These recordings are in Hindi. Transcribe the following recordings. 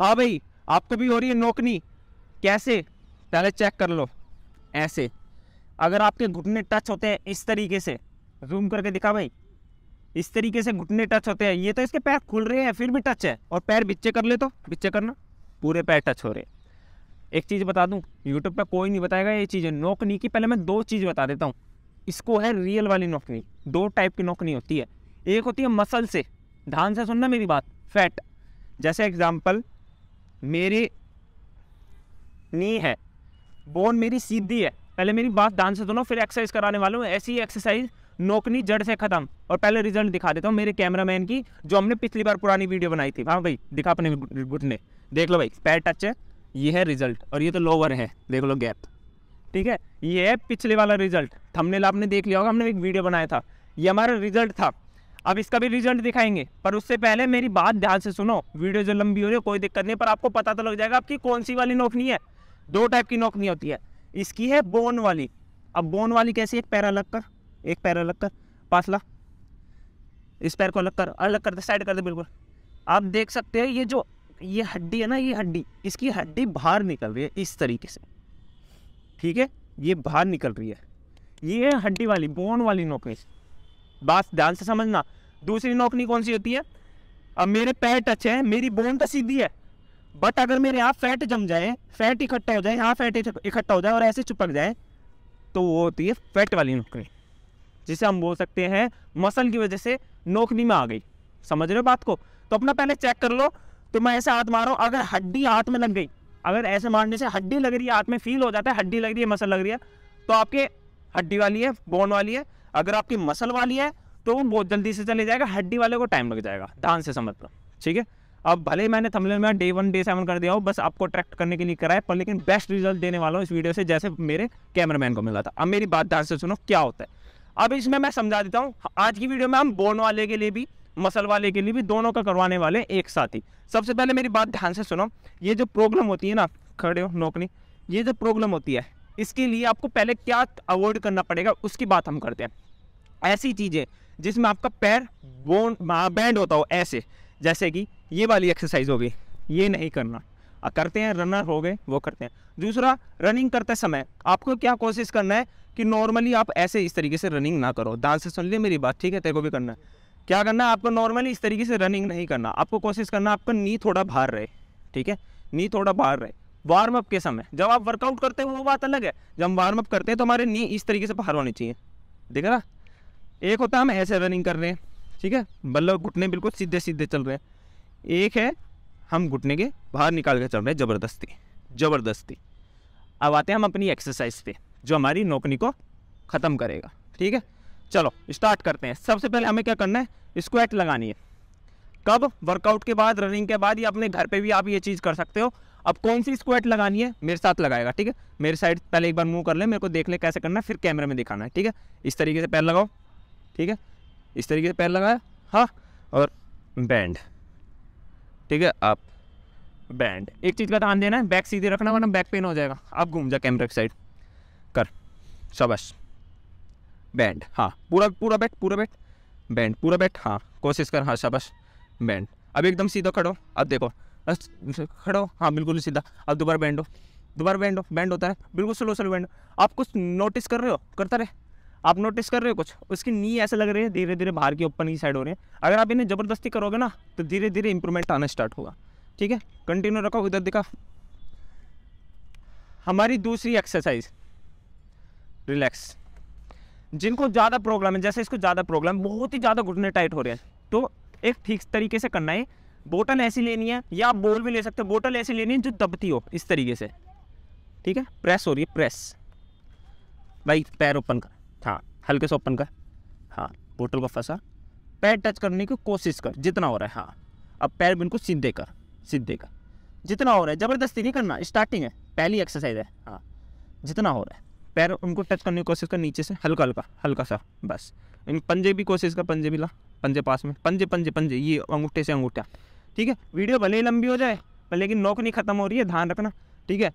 हाँ भाई आपको भी हो रही है नोकनी कैसे पहले चेक कर लो ऐसे अगर आपके घुटने टच होते हैं इस तरीके से जूम करके दिखा भाई इस तरीके से घुटने टच होते हैं ये तो इसके पैर खुल रहे हैं फिर भी टच है और पैर बिच्चे कर ले तो बिच्चे करना पूरे पैर टच हो रहे हैं एक चीज़ बता दूँ यूट्यूब पर कोई नहीं बताएगा ये चीज़ें नोकनी की पहले मैं दो चीज़ बता देता हूँ इसको है रियल वाली नौकनी दो टाइप की नौकनी होती है एक होती है मसल से ध्यान से सुनना मेरी बात फैट जैसे एग्जाम्पल मेरी नी है बोन मेरी सीधी है पहले मेरी बात ध्यान से सुनो फिर एक्सरसाइज कराने वाला हूँ ऐसी एक्सरसाइज नोकनी जड़ से खत्म और पहले रिजल्ट दिखा देता हूँ मेरे कैमरामैन की जो हमने पिछली बार पुरानी वीडियो बनाई थी हाँ भाई दिखा अपने घुटने देख लो भाई पैर टच है ये है रिजल्ट और ये तो लोअर है देख लो गैप ठीक है ये है पिछले वाला रिजल्ट थंबनेल आपने देख लिया होगा हमने एक वीडियो बनाया था ये हमारा रिजल्ट था अब इसका भी रिजल्ट दिखाएंगे पर उससे पहले मेरी बात ध्यान से सुनो वीडियो जो लंबी हो रही है कोई दिक्कत नहीं पर आपको पता तो लग जाएगा आपकी कौन सी वाली नौकनी है दो टाइप की नौकनी होती है इसकी है बोन वाली अब बोन वाली कैसी एक पैर अलग कर एक पैर अलग कर पासला इस पैर को अलग कर अलग कर दे साइड कर दे बिल्कुल आप देख सकते हैं ये जो ये हड्डी है ना ये हड्डी इसकी हड्डी बाहर निकल रही है इस तरीके से ठीक है ये बाहर निकल रही है ये हड्डी वाली बोन वाली नौकरी बात ध्यान से समझना दूसरी नौकरी कौन सी होती है अब मेरे पैर टच है मेरी बोन तो सीधी है बट अगर मेरे यहाँ फैट जम जाए फैट इकट्ठा हो जाए यहाँ फैट इकट्ठा हो जाए और ऐसे चिपक जाए तो वो होती है फैट वाली नौकरी जिसे हम बोल सकते हैं मसल की वजह से नौकरी में आ गई समझ रहे हो बात को तो अपना पहले चेक कर लो तो मैं ऐसे हाथ मारो अगर हड्डी हाथ में लग गई अगर ऐसे मारने से हड्डी लग रही है हाथ में फील हो जाता है हड्डी लग रही है मसल लग रही है तो आपके हड्डी वाली है बोन वाली है अगर आपकी मसल वाली है तो वो बहुत जल्दी से चले जाएगा हड्डी वाले को टाइम लग जाएगा ध्यान से समझ लो ठीक है अब भले ही मैंने थमले में डे वन डे सेवन कर दिया हो बस आपको अट्रैक्ट करने के लिए कराया पर लेकिन बेस्ट रिजल्ट देने वाला हूँ इस वीडियो से जैसे मेरे कैमरामैन को मिला था अब मेरी बात ध्यान से सुनो क्या होता है अब इसमें मैं समझा देता हूँ आज की वीडियो में हम बोन वाले के लिए भी मसल वाले के लिए भी दोनों का करवाने वाले एक साथ ही सबसे पहले मेरी बात ध्यान से सुनो ये जो प्रॉब्लम होती है ना खड़े हो नौकरी ये जो प्रॉब्लम होती है इसके लिए आपको पहले क्या अवॉइड करना पड़ेगा उसकी बात हम करते हैं ऐसी चीज़ें जिसमें आपका पैर बोन बैंड होता हो ऐसे जैसे कि ये वाली एक्सरसाइज होगी ये नहीं करना करते हैं रनर हो गए वो करते हैं दूसरा रनिंग करते समय आपको क्या कोशिश करना है कि नॉर्मली आप ऐसे इस तरीके से रनिंग ना करो दान से सुन लिया मेरी बात ठीक है तेरे को भी करना है क्या करना है आपको नॉर्मली इस तरीके से रनिंग नहीं करना आपको कोशिश करना आपका नी थोड़ा बाहर रहे ठीक है नी थोड़ा बाहर रहे वार्म अप के समय जब आप वर्कआउट करते हैं वो बात अलग है जब हम वार्म अप करते हैं तो हमारे नी इस तरीके से बाहर होनी चाहिए देख रहा ना एक होता है हम ऐसे रनिंग कर रहे हैं ठीक है मतलब घुटने बिल्कुल सीधे सीधे चल रहे हैं एक है हम घुटने के बाहर निकाल के चल रहे हैं ज़बरदस्ती ज़बरदस्ती अब आते हैं हम अपनी एक्सरसाइज पे जो हमारी नौकरी को ख़त्म करेगा ठीक है चलो स्टार्ट करते हैं सबसे पहले हमें क्या करना है स्क्वैट लगानी है कब वर्कआउट के बाद रनिंग के बाद या अपने घर पे भी आप ये चीज़ कर सकते हो अब कौन सी स्क्वाट लगानी है मेरे साथ लगाएगा ठीक है मेरे साइड पहले एक बार मूव कर ले मेरे को देख ले कैसे करना है फिर कैमरे में दिखाना है ठीक है इस तरीके से पैर लगाओ ठीक है इस तरीके से पैर लगाया हाँ और बैंड ठीक है आप बैंड एक चीज़ का ध्यान देना है बैक सीधे रखना वरना बैक पेन हो जाएगा आप घूम जा कैमरे की साइड कर शबश बैंड हाँ पूरा पूरा बैट पूरा बैट बैंड पूरा बैट हाँ कोशिश कर हाँ शबश बैंड अब एकदम सीधा खड़ो अब देखो बस खड़ा हो हाँ बिल्कुल सीधा अब दोबारा बैंड हो दोबारा बैंड हो बैंड होता है बिल्कुल स्लो स्लो बैंड आप कुछ नोटिस कर रहे हो करता रहे आप नोटिस कर रहे हो कुछ उसकी नी ऐसे लग रही है धीरे धीरे बाहर की ओपन की साइड हो रही है अगर आप इन्हें ज़बरदस्ती करोगे ना तो धीरे धीरे इंप्रूवमेंट आना स्टार्ट होगा ठीक है कंटिन्यू रखो इधर दिखा हमारी दूसरी एक्सरसाइज रिलैक्स जिनको ज़्यादा प्रॉब्लम है जैसे इसको ज़्यादा प्रॉब्लम बहुत ही ज़्यादा घुटने टाइट हो रहे हैं तो एक ठीक तरीके से करना है बोटल ऐसी लेनी है या आप बोल भी ले सकते हो बोटल ऐसी लेनी है जो दबती हो इस तरीके से ठीक है प्रेस हो रही है प्रेस भाई पैर ओपन कर हाँ हल्के से ओपन कर हाँ बोटल को फंसा पैर टच करने की कोशिश कर जितना हो रहा है हाँ अब पैर बिल्कुल सीधे कर सीधे कर जितना हो रहा है ज़बरदस्ती नहीं करना स्टार्टिंग है पहली एक्सरसाइज है हाँ जितना हो रहा है पैर उनको टच करने की कोशिश कर नीचे से हल्का हल्का हल्का सा बस इन पंजे भी कोशिश कर पंजे भी ला पंजे पास में पंजे पंजे पंजे ये अंगूठे से अंगूठा ठीक है वीडियो भले ही लंबी हो जाए पर लेकिन नोक नहीं ख़त्म हो रही है ध्यान रखना ठीक है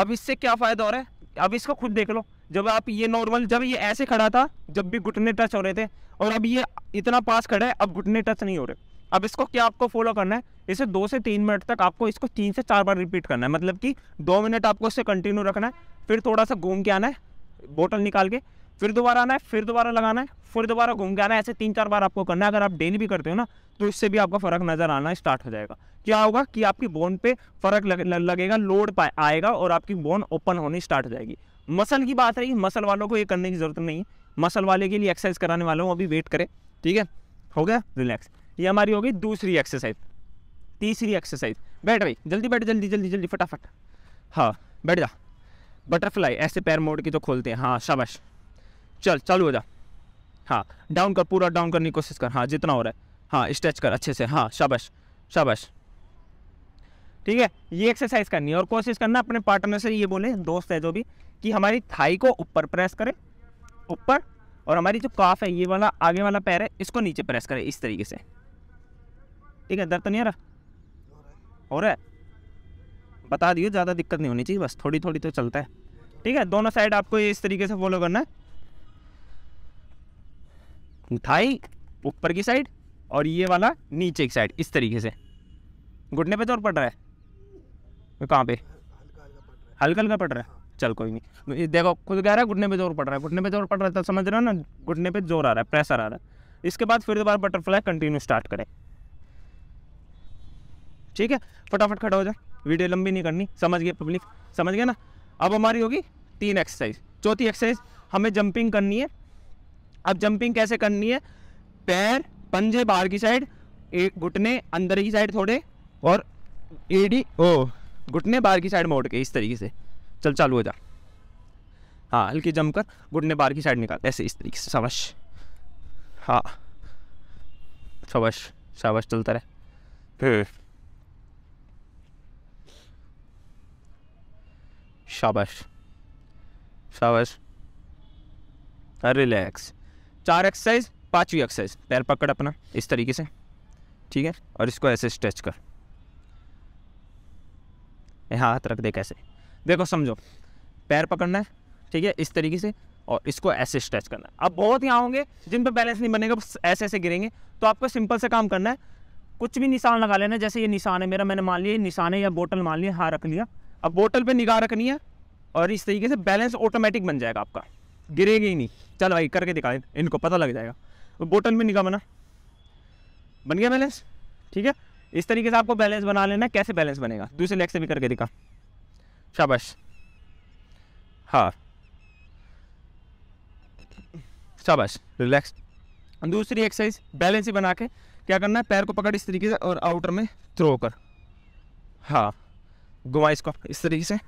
अब इससे क्या फ़ायदा हो रहा है अब इसको खुद देख लो जब आप ये नॉर्मल जब ये ऐसे खड़ा था जब भी घुटने टच हो रहे थे और अब ये इतना पास खड़ा है अब घुटने टच नहीं हो रहे अब इसको क्या आपको फॉलो करना है इसे दो से तीन मिनट तक आपको इसको तीन से चार बार रिपीट करना है मतलब कि दो मिनट आपको इसे कंटिन्यू रखना है फिर थोड़ा सा घूम के आना है बोतल निकाल के फिर दोबारा आना है फिर दोबारा लगाना है फिर दोबारा घूम के आना है ऐसे तीन चार बार आपको करना है अगर आप डेली भी करते हो ना तो इससे भी आपका फर्क नजर आना स्टार्ट हो जाएगा क्या होगा कि आपकी बोन पे फर्क लग, लगेगा लोड आएगा और आपकी बोन ओपन होनी स्टार्ट हो जाएगी मसल की बात रही मसल वालों को ये करने की जरूरत नहीं है मसल वाले के लिए एक्सरसाइज कराने वालों अभी वेट करें ठीक है हो गया रिलैक्स ये हमारी होगी दूसरी एक्सरसाइज तीसरी एक्सरसाइज बैठ भाई जल्दी बैठ जल्दी जल्दी जल्दी फटाफट हाँ बैठ जा बटरफ्लाई ऐसे पैर मोड़ के जो खोलते हैं हाँ शाबाश चल चालू हो जा हाँ डाउन कर पूरा डाउन करने की कोशिश कर हाँ जितना हो रहा है हाँ स्ट्रेच कर अच्छे से हाँ शाबाश शाबाश ठीक है ये एक्सरसाइज करनी है और कोशिश करना अपने पार्टनर से ये बोले दोस्त है जो भी कि हमारी थाई को ऊपर प्रेस करें ऊपर और हमारी जो काफ है ये वाला आगे वाला पैर है इसको नीचे प्रेस करें इस तरीके से ठीक है दर्द तो नहीं आ रहा हो रहा है बता दियो ज़्यादा दिक्कत नहीं होनी चाहिए बस थोड़ी थोड़ी तो चलता है ठीक है दोनों साइड आपको इस तरीके से फॉलो करना है थाई ऊपर की साइड और ये वाला नीचे की साइड इस तरीके से घुटने पे जोर तो पड़ रहा है कहाँ पे हल्का हल्का पड़ रहा है चल कोई नहीं देखो खुद कह रहा है घुटने पे जोर पड़ रहा है घुटने पे जोर पड़ रहा है तो समझ रहे हो ना घुटने पे जोर आ रहा है प्रेशर आ रहा है इसके बाद फिर दोबारा बटरफ्लाई कंटिन्यू स्टार्ट करें ठीक है फटाफट खड़ा हो जाए वीडियो लंबी नहीं करनी समझ गए पब्लिक समझ गया ना अब हमारी होगी तीन एक्सरसाइज चौथी एक्सरसाइज हमें जंपिंग करनी है अब जंपिंग कैसे करनी है पैर पंजे बाहर की साइड एक घुटने अंदर की साइड थोड़े और एडी ओ घुटने बाहर की साइड मोड़ के इस तरीके से चल चालू हो जा हाँ हल्की जम कर घुटने बाहर की साइड निकाल ऐसे इस तरीके से सवश हाँ सवश सवश चलता रहे फिर शाबाश शाबाश रिलैक्स चार एक्सरसाइज पाँचवीं एक्सरसाइज पैर पकड़ अपना इस तरीके से ठीक है और इसको ऐसे स्ट्रेच कर हाथ रख दे कैसे देखो समझो पैर पकड़ना है ठीक है इस तरीके से और इसको ऐसे स्ट्रेच करना है अब बहुत यहाँ होंगे जिन पर बैलेंस नहीं बनेगा ऐसे ऐसे गिरेंगे तो आपको सिंपल से काम करना है कुछ भी निशान लगा लेना जैसे ये निशान है मेरा मैंने मान लिया निशान है या बोतल मान लिया हाँ रख लिया अब बोतल पे निगाह रखनी है और इस तरीके से बैलेंस ऑटोमेटिक बन जाएगा आपका गिरेगा ही नहीं चल भाई करके दिखाए इनको पता लग जाएगा बोटन बोटल में निका बना बन गया बैलेंस ठीक है इस तरीके से आपको बैलेंस बना लेना कैसे बैलेंस बनेगा दूसरे लेग से भी करके दिखा शाबाश हाँ शाबाश रिलैक्स दूसरी एक्सरसाइज बैलेंस ही बना के क्या करना है पैर को पकड़ इस तरीके से और आउटर में थ्रो कर हाँ घुमा इसको इस तरीके से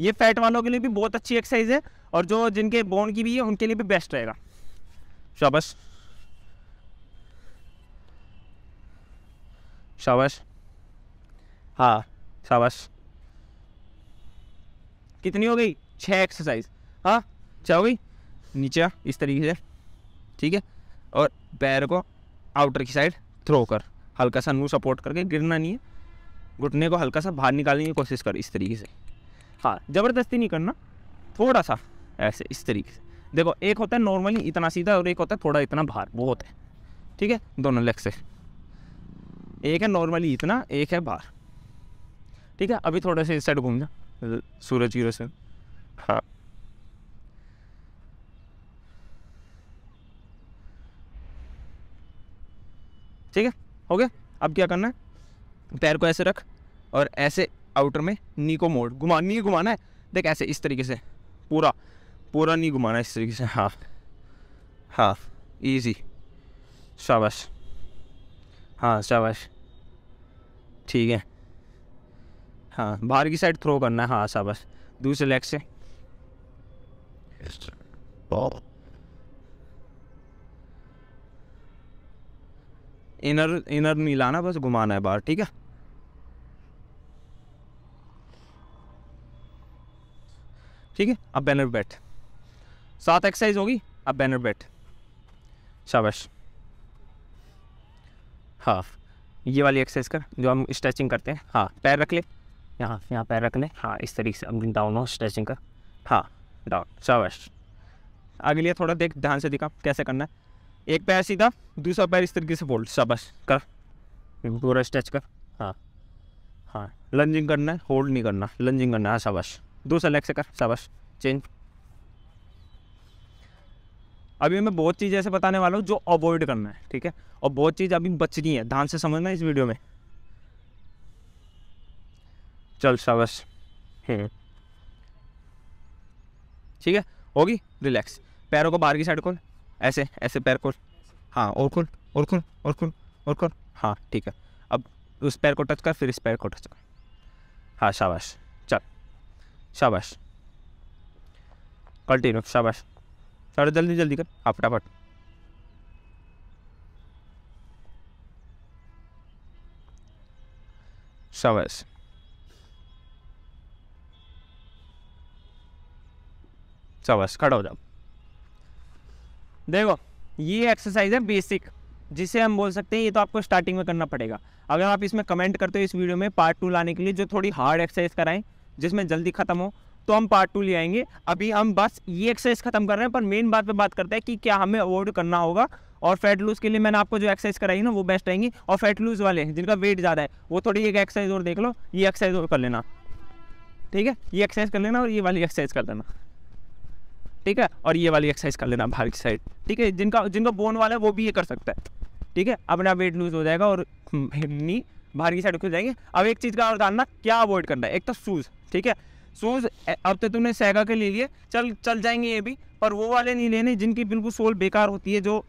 ये फैट वालों के लिए भी बहुत अच्छी एक्सरसाइज है और जो जिनके बोन की भी है उनके लिए भी बेस्ट रहेगा शाबाश शाबाश हाँ शाबाश कितनी हो गई छः एक्सरसाइज हाँ क्या हो गई नीचे इस तरीके से ठीक है और पैर को आउटर की साइड थ्रो कर हल्का सा नू सपोर्ट करके गिरना नहीं है घुटने को हल्का सा बाहर निकालने की कोशिश कर इस तरीके से हाँ ज़बरदस्ती नहीं करना थोड़ा सा ऐसे इस तरीके से देखो एक होता है नॉर्मली इतना सीधा और एक होता है थोड़ा इतना बाहर वो होता है ठीक है दोनों लेग से एक है नॉर्मली इतना एक है बाहर ठीक है अभी थोड़ा से इस साइड घूम जा सूरज जीरो से हाँ ठीक है हो गया अब क्या करना है पैर को ऐसे रख और ऐसे आउटर में नी को मोड़ घुमा नी घुमाना है देख ऐसे इस तरीके से पूरा पूरा नहीं घुमाना इस तरीके से हाँ हाँ ईजी शाबाश हाँ शाबाश ठीक है हाँ बाहर की साइड थ्रो करना है हाँ शाबाश दूसरे लेग से इनर इनर नहीं लाना बस घुमाना है बाहर ठीक है ठीक है अब बैनर बैठ सात एक्सरसाइज होगी अब बैनर बैठ शाबाश हाँ ये वाली एक्सरसाइज कर जो हम स्ट्रेचिंग करते हैं हाँ पैर रख ले यहाँ यहाँ पैर रख ले हाँ इस तरीके से अब डाउन हो स्ट्रेचिंग कर हाँ डाउन शाबाश आगे लिए थोड़ा देख ध्यान से दिखा कैसे करना है एक पैर सीधा दूसरा पैर इस तरीके से बोल्ड शाबाश कर पूरा स्ट्रेच कर हाँ हाँ लंजिंग करना है होल्ड नहीं करना लंजिंग करना है हाँ, शाबाश दूसरा लेग से कर शाबाश चेंज अभी मैं बहुत चीज़ ऐसे बताने वाला हूँ जो अवॉइड करना है ठीक है और बहुत चीज़ अभी बच रही है ध्यान से समझना इस वीडियो में चल शाबाश हम्म। ठीक है होगी रिलैक्स पैरों को बाहर की साइड खोल ऐसे ऐसे पैर खोल हाँ और खोल और खोल और खोल और खोल हाँ ठीक है अब उस पैर को टच कर फिर इस पैर को टच कर हाँ शाबाश चल शाबाश कंटिन्यू शाबाश सारे जल्दी जल्दी कर आप हाँ, फटाफट शाबाश शाबाश खड़ा हो जाओ देखो ये एक्सरसाइज है बेसिक जिसे हम बोल सकते हैं ये तो आपको स्टार्टिंग में करना पड़ेगा अगर आप इसमें कमेंट करते हो इस वीडियो में पार्ट टू लाने के लिए जो थोड़ी हार्ड एक्सरसाइज कराएं जिसमें जल्दी खत्म हो तो हम पार्ट टू ले आएंगे अभी हम बस ये एक्सरसाइज खत्म कर रहे हैं पर मेन बात पे बात करते हैं कि क्या हमें अवॉइड करना होगा और फैट लूज के लिए मैंने आपको जो एक्सरसाइज कराई ना वो बेस्ट आएंगी और फैट लूज वाले जिनका वेट ज़्यादा है वो थोड़ी एक एक्सरसाइज और देख लो ये एक्सरसाइज और कर लेना ठीक है ये एक्सरसाइज कर लेना और ये वाली एक्सरसाइज कर लेना ठीक है और ये वाली एक्सरसाइज कर लेना बाहर की साइड ठीक है जिनका जिनका बोन वाला है वो भी ये कर सकता है ठीक है अपना वेट लूज हो जाएगा और भारी हम्म, बाहर की साइड खुल जाएंगे अब एक चीज़ का और जानना क्या अवॉइड करना है एक तो शूज़ ठीक है शूज़ अब तो तुमने सेगा के ले लिए चल चल जाएंगे ये भी पर वो वाले नहीं लेने जिनकी बिल्कुल सोल बेकार होती है जो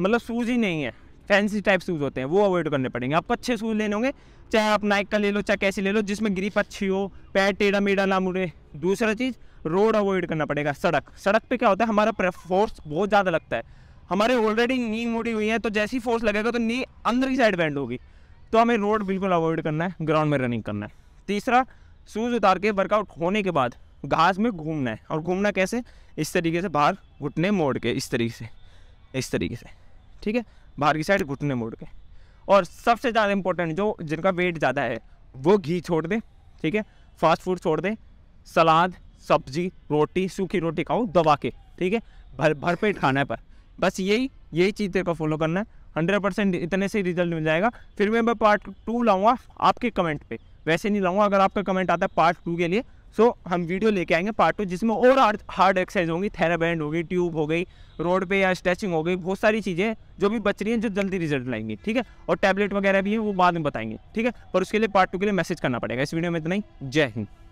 मतलब शूज़ ही नहीं है फैंसी टाइप शूज़ होते हैं वो अवॉइड करने पड़ेंगे आपको अच्छे शूज़ लेने होंगे चाहे आप नाइक का ले लो चाहे कैसे ले लो जिसमें ग्रिप अच्छी हो पैर टेढ़ा मेढ़ा ना मुड़े दूसरा चीज़ रोड अवॉइड करना पड़ेगा सड़क सड़क पे क्या होता है हमारा फोर्स बहुत ज़्यादा लगता है हमारे ऑलरेडी नी मोड़ी हुई है तो जैसी फोर्स लगेगा तो नी अंदर की साइड बैंड होगी तो हमें रोड बिल्कुल अवॉइड करना है ग्राउंड में रनिंग करना है तीसरा शूज़ उतार के वर्कआउट होने के बाद घास में घूमना है और घूमना कैसे इस तरीके से बाहर घुटने मोड़ के इस तरीके से इस तरीके से ठीक है बाहर की साइड घुटने मोड़ के और सबसे ज़्यादा इंपॉर्टेंट जो जिनका वेट ज़्यादा है वो घी छोड़ दें ठीक है फास्ट फूड छोड़ दें सलाद सब्जी रोटी सूखी रोटी खाओ दबा के ठीक है भर भरपेट खाना है पर बस यही यही चीज़ तेरे को फॉलो करना है हंड्रेड परसेंट इतने से रिजल्ट मिल जाएगा फिर मैं पार्ट टू लाऊंगा आपके कमेंट पे वैसे नहीं लाऊंगा अगर आपका कमेंट आता है पार्ट टू के लिए सो so, हम वीडियो लेके आएंगे पार्ट टू जिसमें और हार्ड एक्सरसाइज होंगी थेराबैंड होगी ट्यूब हो गई रोड पे या स्ट्रेचिंग हो गई बहुत सारी चीज़ें जो भी बच रही हैं जो जल्दी रिजल्ट लाएंगी ठीक है और टैबलेट वगैरह भी है वो बाद में बताएंगे ठीक है पर उसके लिए पार्ट टू के लिए मैसेज करना पड़ेगा इस वीडियो में इतना ही जय हिंद